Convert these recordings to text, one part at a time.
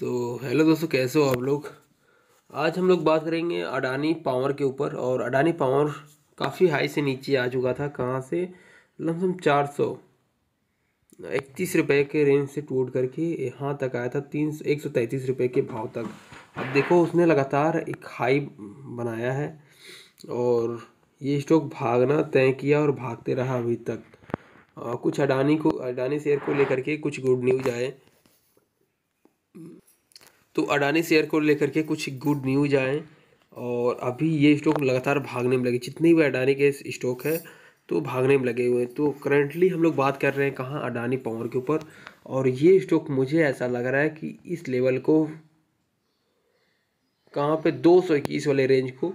तो हेलो दोस्तों कैसे हो आप लोग आज हम लोग बात करेंगे अडानी पावर के ऊपर और अडानी पावर काफ़ी हाई से नीचे आ चुका था कहाँ से लमसम चार सौ इकतीस रुपये के रेंज से टूट करके यहाँ तक आया था तीन सौ एक सौ तैंतीस रुपये के भाव तक अब देखो उसने लगातार एक हाई बनाया है और ये स्टॉक भागना तय किया और भागते रहा अभी तक आ, कुछ अडानी को अडानी शेयर को लेकर के कुछ गुड न्यूज आए तो अडानी शेयर को लेकर के कुछ गुड न्यूज आए और अभी ये स्टॉक लगातार भागने में लगे जितने भी अडानी के स्टॉक है तो भागने में लगे हुए हैं तो करंटली हम लोग बात कर रहे हैं कहाँ अडानी पावर के ऊपर और ये स्टॉक मुझे ऐसा लग रहा है कि इस लेवल को कहाँ पे दो सौ इक्कीस वाले रेंज को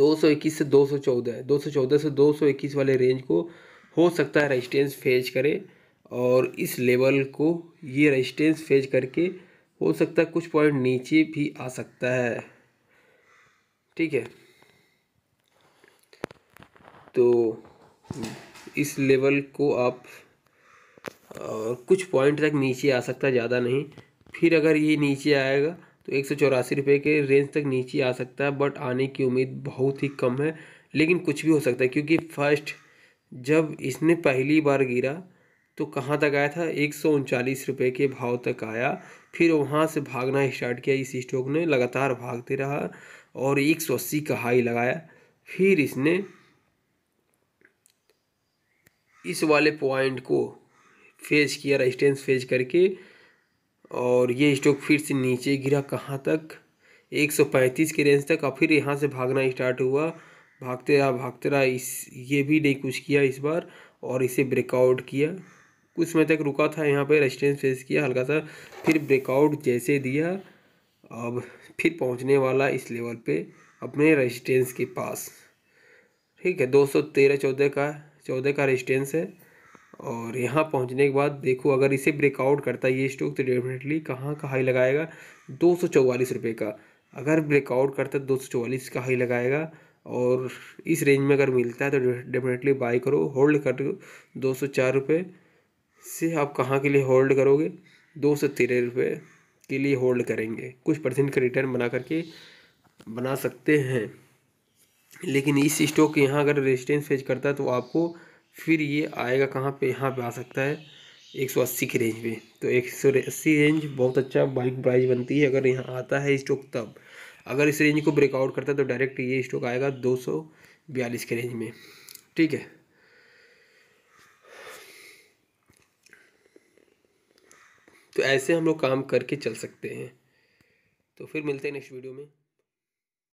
दो सौ इक्कीस से दो सौ चौदह दो सौ चौदह से दो सौ इक्कीस वाले रेंज को हो सकता है रेजिस्टेंस फेज करें और इस लेवल को ये रेजिस्टेंस फेज करके हो सकता है कुछ पॉइंट नीचे भी आ सकता है ठीक है तो इस लेवल को आप कुछ पॉइंट तक नीचे आ सकता है ज़्यादा नहीं फिर अगर ये नीचे आएगा तो एक सौ चौरासी रुपये के रेंज तक नीचे आ सकता है बट आने की उम्मीद बहुत ही कम है लेकिन कुछ भी हो सकता है क्योंकि फर्स्ट जब इसने पहली बार गिरा तो कहाँ तक आया था एक सौ उनचालीस रुपये के भाव तक आया फिर वहाँ से भागना स्टार्ट किया इस स्टॉक ने लगातार भागते रहा और एक सौ अस्सी का हाई लगाया फिर इसने इस वाले पॉइंट को फेज किया रेजिस्टेंस फेज करके और ये स्टॉक फिर से नीचे गिरा कहाँ तक 135 के रेंज तक और फिर यहाँ से भागना स्टार्ट हुआ भागते रहा भागते रहा इस ये भी नहीं कुछ किया इस बार और इसे ब्रेकआउट किया कुछ समय तक रुका था यहाँ पे रेजिस्टेंस फेस किया हल्का सा फिर ब्रेकआउट जैसे दिया अब फिर पहुँचने वाला इस लेवल पे अपने रेजिस्टेंस के पास ठीक है दो सौ तेरह चौदह का चौदह का रेजिस्टेंस है और यहाँ पहुँचने के बाद देखो अगर इसे ब्रेकआउट करता है ये स्टॉक तो डेफिनेटली कहाँ का हाई लगाएगा दो सौ चौवालीस रुपये का अगर ब्रेकआउट करता है दो सौ चौवालीस का हाई लगाएगा और इस रेंज में अगर मिलता है तो डेफिनेटली बाई करो होल्ड कर दो सौ चार रुपये से आप कहाँ के लिए होल्ड करोगे दो सौ तेरह रुपये के लिए होल्ड करेंगे कुछ परसेंट का रिटर्न बना करके बना सकते हैं लेकिन इस स्टॉक के यहाँ अगर रेजिस्टेंस फेज करता है तो आपको फिर ये आएगा कहाँ पे यहाँ पे आ सकता है एक सौ अस्सी की रेंज में तो एक सौ अस्सी रेंज बहुत अच्छा बाइक प्राइस बनती है अगर यहाँ आता है स्टॉक तब अगर इस रेंज को ब्रेकआउट करता है तो डायरेक्ट ये स्टॉक आएगा दो सौ बयालीस के रेंज में ठीक है तो ऐसे हम लोग काम करके चल सकते हैं तो फिर मिलते हैं नेक्स्ट वीडियो में